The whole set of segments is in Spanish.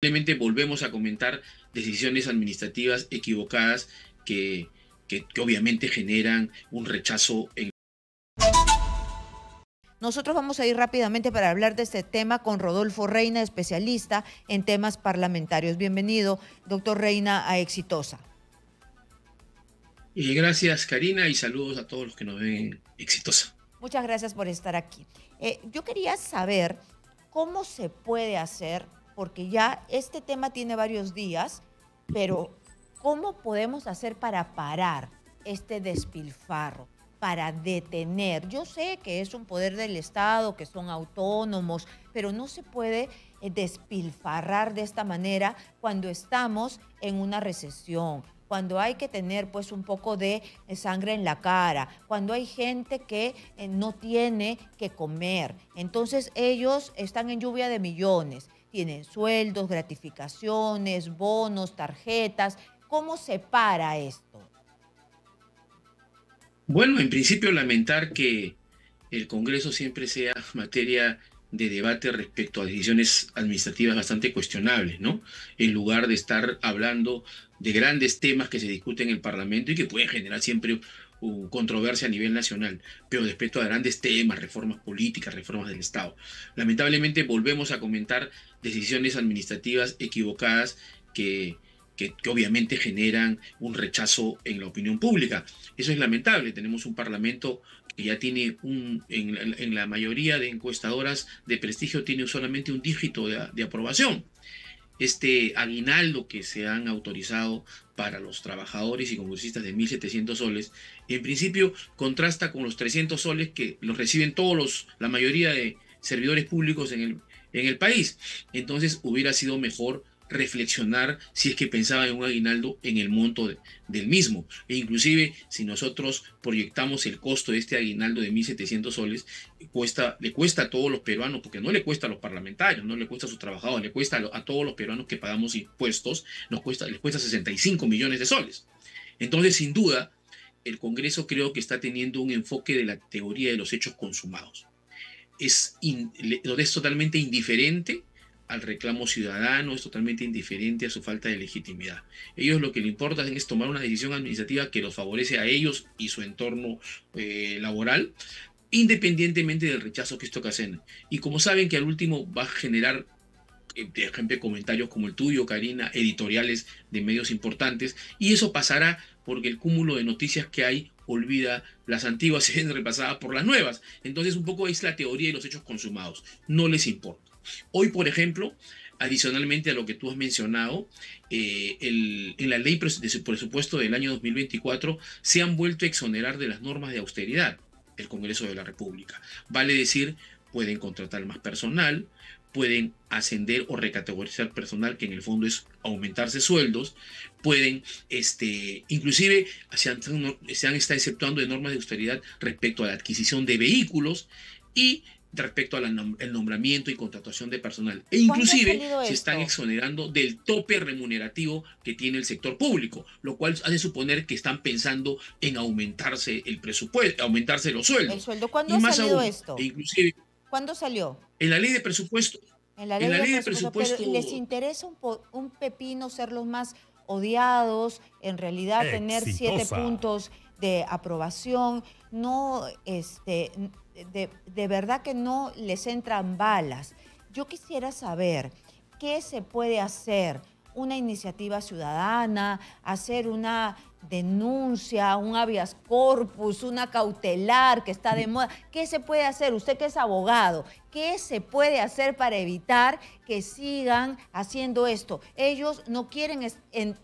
Simplemente volvemos a comentar decisiones administrativas equivocadas que, obviamente generan un rechazo en nosotros vamos a ir rápidamente para hablar de este tema con Rodolfo Reina, especialista en temas parlamentarios. Bienvenido, doctor Reina, a Exitosa. Y eh, gracias, Karina, y saludos a todos los que nos ven Exitosa. Muchas gracias por estar aquí. Eh, yo quería saber cómo se puede hacer porque ya este tema tiene varios días, pero ¿cómo podemos hacer para parar este despilfarro? para detener. Yo sé que es un poder del Estado, que son autónomos, pero no se puede eh, despilfarrar de esta manera cuando estamos en una recesión, cuando hay que tener pues un poco de eh, sangre en la cara, cuando hay gente que eh, no tiene que comer. Entonces ellos están en lluvia de millones tienen sueldos, gratificaciones, bonos, tarjetas. ¿Cómo se para esto? Bueno, en principio lamentar que el Congreso siempre sea materia de debate respecto a decisiones administrativas bastante cuestionables, ¿no? En lugar de estar hablando de grandes temas que se discuten en el Parlamento y que pueden generar siempre o controversia a nivel nacional, pero respecto a grandes temas, reformas políticas, reformas del Estado. Lamentablemente volvemos a comentar decisiones administrativas equivocadas que, que, obviamente generan un rechazo en la opinión pública. Eso es lamentable. Tenemos un Parlamento que ya tiene un, en, la, en la mayoría de encuestadoras de prestigio, tiene solamente un dígito de, de aprobación este aguinaldo que se han autorizado para los trabajadores y congresistas de 1.700 soles, en principio contrasta con los 300 soles que los reciben todos los, la mayoría de servidores públicos en el, en el país. Entonces hubiera sido mejor reflexionar si es que pensaba en un aguinaldo en el monto del mismo. E inclusive si nosotros proyectamos el costo de este aguinaldo de 1.700 soles, cuesta, le cuesta a todos los peruanos, porque no le cuesta a los parlamentarios, no le cuesta a sus trabajadores, le cuesta a, todos los peruanos que pagamos impuestos, nos cuesta, les cuesta 65 millones de soles. Entonces, sin duda, el Congreso creo que está teniendo un enfoque de la teoría de los hechos consumados. Es, es totalmente indiferente al reclamo ciudadano, es totalmente indiferente a su falta de legitimidad. Ellos lo que le importa es tomar una decisión administrativa que los favorece a ellos y su entorno eh, laboral, independientemente del rechazo que esto hacen. Y como saben que al último va a generar eh, de ejemplo, comentarios como el tuyo, Karina, editoriales de medios importantes, y eso pasará porque el cúmulo de noticias que hay olvida las antiguas y es repasada por las nuevas. Entonces, un poco es la teoría y los hechos consumados. No les importa. Hoy, por ejemplo, adicionalmente a lo que tú has mencionado, eh, en la ley de presupuesto del año 2024 se han vuelto a exonerar de las normas de austeridad el Congreso de la República. Vale decir, pueden contratar más personal, pueden ascender o recategorizar personal, que en el fondo es aumentarse sueldos, pueden, este, inclusive se se han estado exceptuando de normas de austeridad respecto a la adquisición de vehículos y respecto al nombramiento y contratación de personal. E inclusive se están exonerando del tope remunerativo que tiene el sector público, lo cual hace suponer que están pensando en aumentarse el presupuesto, aumentarse los sueldos. cuándo salió esto? E ¿Cuándo salió? En la ley de presupuesto. En la ley, de, presupuesto, les interesa un, pepino ser los más odiados, en realidad tener siete puntos de aprobación, no este de, de verdad que no les entran balas. Yo quisiera saber qué se puede hacer, una iniciativa ciudadana, hacer una denuncia, un habeas corpus, una cautelar que está de mm. moda. ¿Qué se puede hacer? Usted que es abogado, ¿qué se puede hacer para evitar que sigan haciendo esto? Ellos no quieren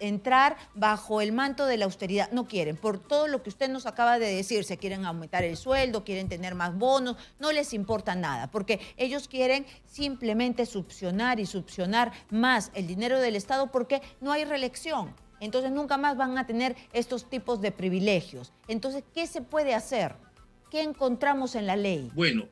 entrar bajo el manto de la austeridad, no quieren. Por todo lo que usted nos acaba de decir, se quieren aumentar el sueldo, quieren tener más bonos, no les importa nada, porque ellos quieren simplemente subsionar y subsionar más el dinero del Estado porque no hay reelección. Entonces nunca más van a tener estos tipos de privilegios. Entonces, ¿qué se puede hacer? ¿Qué encontramos en la ley? Bueno,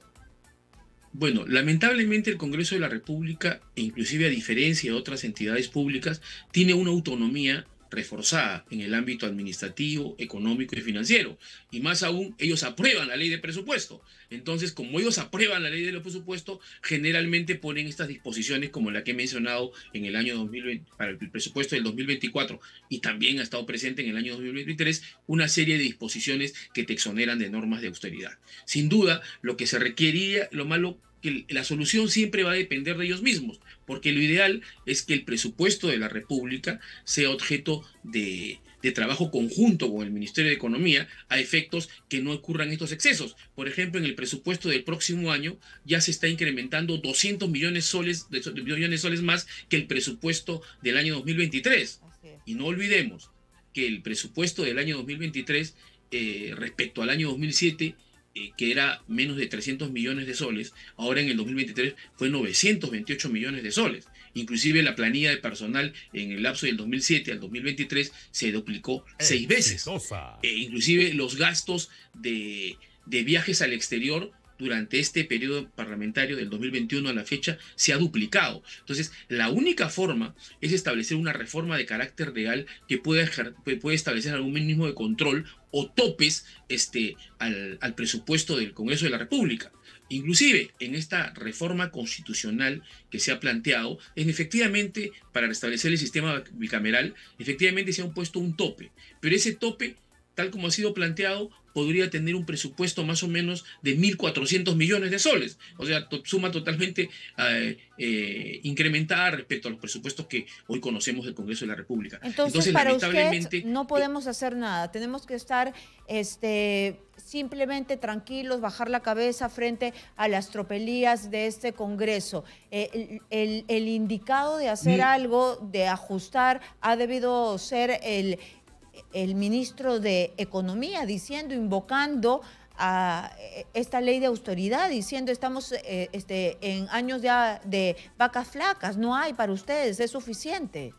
bueno, lamentablemente el Congreso de la República, inclusive a diferencia de otras entidades públicas, tiene una autonomía reforzada en el ámbito administrativo, económico y financiero. Y más aún, ellos aprueban la ley de presupuesto. Entonces, como ellos aprueban la ley de presupuesto, generalmente ponen estas disposiciones como la que he mencionado en el año 2020, para el presupuesto del 2024 y también ha estado presente en el año 2023 una serie de disposiciones que te exoneran de normas de austeridad. Sin duda, lo que se requería, lo malo que la solución siempre va a depender de ellos mismos, porque lo ideal es que el presupuesto de la República sea objeto de, trabajo conjunto con el Ministerio de Economía a efectos que no ocurran estos excesos. Por ejemplo, en el presupuesto del próximo año ya se está incrementando 200 millones soles, de, millones soles más que el presupuesto del año 2023. Y no olvidemos que el presupuesto del año 2023 eh, respecto al año 2007 eh, que era menos de 300 millones de soles, ahora en el 2023 fue 928 millones de soles. Inclusive la planilla de personal en el lapso del 2007 al 2023 se duplicó seis veces. E inclusive los gastos de, de viajes al exterior durante este periodo parlamentario del 2021 a la fecha se ha duplicado. Entonces, la única forma es establecer una reforma de carácter legal que pueda puede establecer algún mínimo de control o topes este, al, presupuesto del Congreso de la República. Inclusive en esta reforma constitucional que se ha planteado, efectivamente para restablecer el sistema bicameral, efectivamente se ha puesto un tope, pero ese tope tal como ha sido planteado, podría tener un presupuesto más o menos de 1.400 millones de soles. O sea, suma totalmente eh, eh, incrementada respecto a los presupuestos que hoy conocemos del Congreso de la República. Entonces, lamentablemente, no podemos hacer nada. Tenemos que estar este, simplemente tranquilos, bajar la cabeza frente a las tropelías de este Congreso. Eh, el, indicado de hacer algo, de ajustar, ha debido ser el el ministro de Economía diciendo, invocando a eh, esta ley de autoridad diciendo estamos eh, este, en años ya de vacas flacas, no hay para ustedes, es suficiente.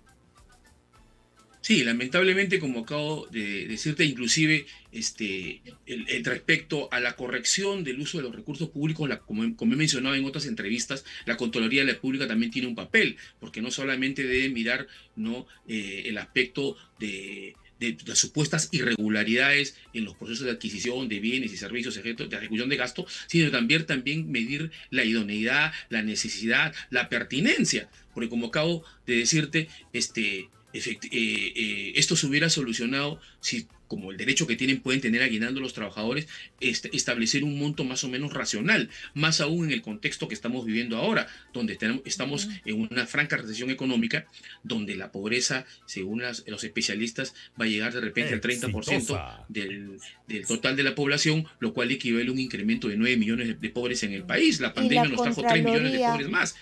Sí, lamentablemente, como acabo de decirte, inclusive este, el, respecto a la corrección del uso de los recursos públicos, como, como, he mencionado en otras entrevistas, la Contraloría de la pública también tiene un papel, porque no solamente debe mirar ¿no? Eh, el aspecto de de las supuestas irregularidades en los procesos de adquisición de bienes y servicios, de ejecución de gasto, sino también, también medir la idoneidad, la necesidad, la pertinencia, porque como acabo de decirte, este, eh, eh, esto se hubiera solucionado si como el derecho que tienen, pueden tener aguinando los trabajadores, este, establecer un monto más o menos racional, más aún en el contexto que estamos viviendo ahora, donde estamos en una franca recesión económica, donde la pobreza, según los especialistas, va a llegar de repente al 30% del, del, total de la población, lo cual equivale a un incremento de 9 millones de, pobres en el país. La pandemia nos trajo 3 millones de pobres más.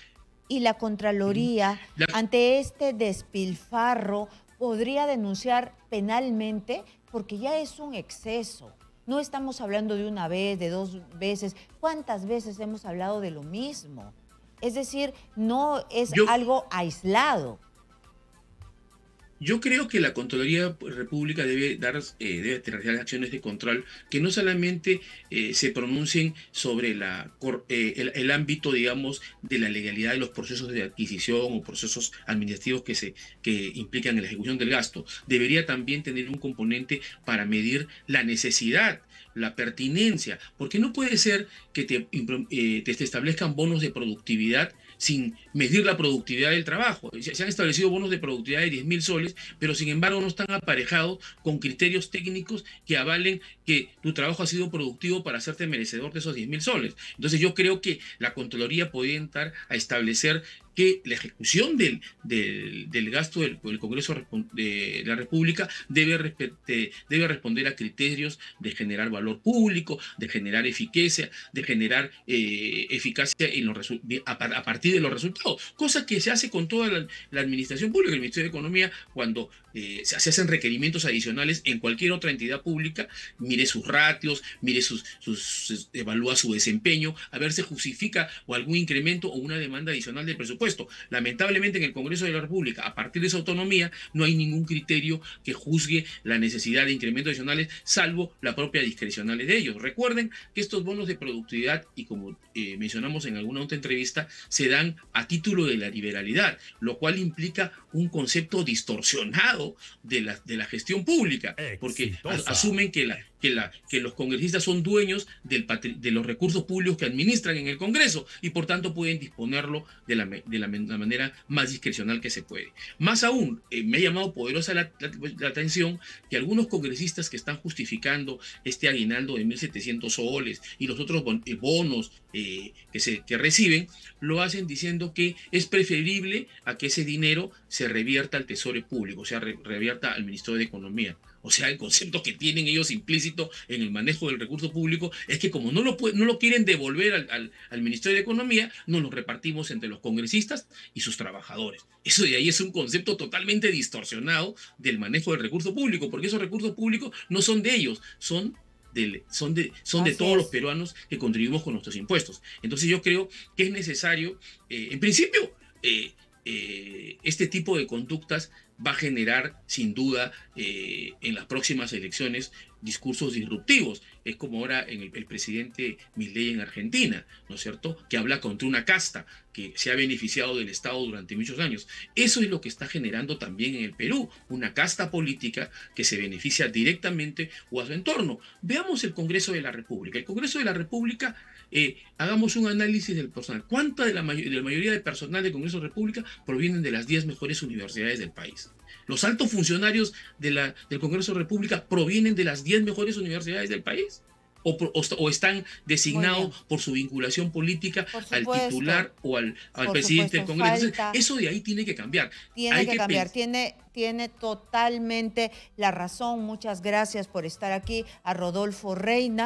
Y la Contraloría, ante este despilfarro, podría denunciar penalmente porque ya es un exceso. No estamos hablando de una vez, de dos veces. ¿Cuántas veces hemos hablado de lo mismo? Es decir, no es algo aislado. Yo creo que la Contraloría pues, República debe dar, eh, debe realizar acciones de control que no solamente eh, se pronuncien sobre la, eh, el, ámbito, digamos, de la legalidad de los procesos de adquisición o procesos administrativos que se que implican en la ejecución del gasto. Debería también tener un componente para medir la necesidad la pertinencia, porque no puede ser que te, eh, te establezcan bonos de productividad sin medir la productividad del trabajo. Se han establecido bonos de productividad de 10 mil soles, pero sin embargo no están aparejados con criterios técnicos que avalen que tu trabajo ha sido productivo para hacerte merecedor de esos 10 mil soles. Entonces yo creo que la Contraloría podría entrar a establecer que la ejecución del, del, gasto del, Congreso de la República debe, debe responder a criterios de generar valor público, de generar eficacia, de generar eh, eficacia en los a, partir de los resultados, cosa que se hace con toda la administración pública. El Ministerio de Economía, cuando eh, se hacen requerimientos adicionales en cualquier otra entidad pública, mire sus ratios, mire sus, sus, evalúa su desempeño, a ver si justifica o algún incremento o una demanda adicional del presupuesto. Lamentablemente en el Congreso de la República, a partir de esa autonomía, no hay ningún criterio que juzgue la necesidad de incrementos adicionales, salvo la propia discrecional de ellos. Recuerden que estos bonos de productividad, y como eh, mencionamos en alguna otra entrevista, se dan a título de la liberalidad, lo cual implica un concepto distorsionado de la, de la gestión pública, porque asumen que, la, que, la, que los congresistas son dueños del de los recursos públicos que administran en el Congreso y por tanto pueden disponerlo de la, de la, manera más discrecional que se puede. Más aún, eh, me ha llamado poderosa la, atención que algunos congresistas que están justificando este aguinaldo de 1.700 soles y los otros eh, bonos eh, que, se, que reciben, lo hacen diciendo que es preferible a que ese dinero se revierta al tesoro público, o sea, Reabierta al Ministerio de Economía. O sea, el concepto que tienen ellos implícito en el manejo del recurso público es que como no lo, no lo quieren devolver al, al, Ministerio de Economía, nos lo repartimos entre los congresistas y sus trabajadores. Eso de ahí es un concepto totalmente distorsionado del manejo del recurso público, porque esos recursos públicos no son de ellos, son del, son de, son de todos los peruanos que contribuimos con nuestros impuestos. Entonces yo creo que es necesario, eh, en principio, eh, eh, este tipo de conductas va a generar sin duda eh, en las próximas elecciones discursos disruptivos. Es como ahora en el, presidente Milley en Argentina, ¿no es cierto? Que habla contra una casta que se ha beneficiado del Estado durante muchos años. Eso es lo que está generando también en el Perú, una casta política que se beneficia directamente o a su entorno. Veamos el Congreso de la República. El Congreso de la República eh, hagamos un análisis del personal. ¿Cuánta de la, de mayoría del personal del Congreso de República provienen de las 10 mejores universidades del país? ¿Los altos funcionarios del Congreso de República provienen de las 10 mejores universidades del país? O, están designados por su vinculación política al titular o al, presidente del Congreso. eso de ahí tiene que cambiar. Tiene que, cambiar, tiene, tiene totalmente la razón. Muchas gracias por estar aquí a Rodolfo Reina,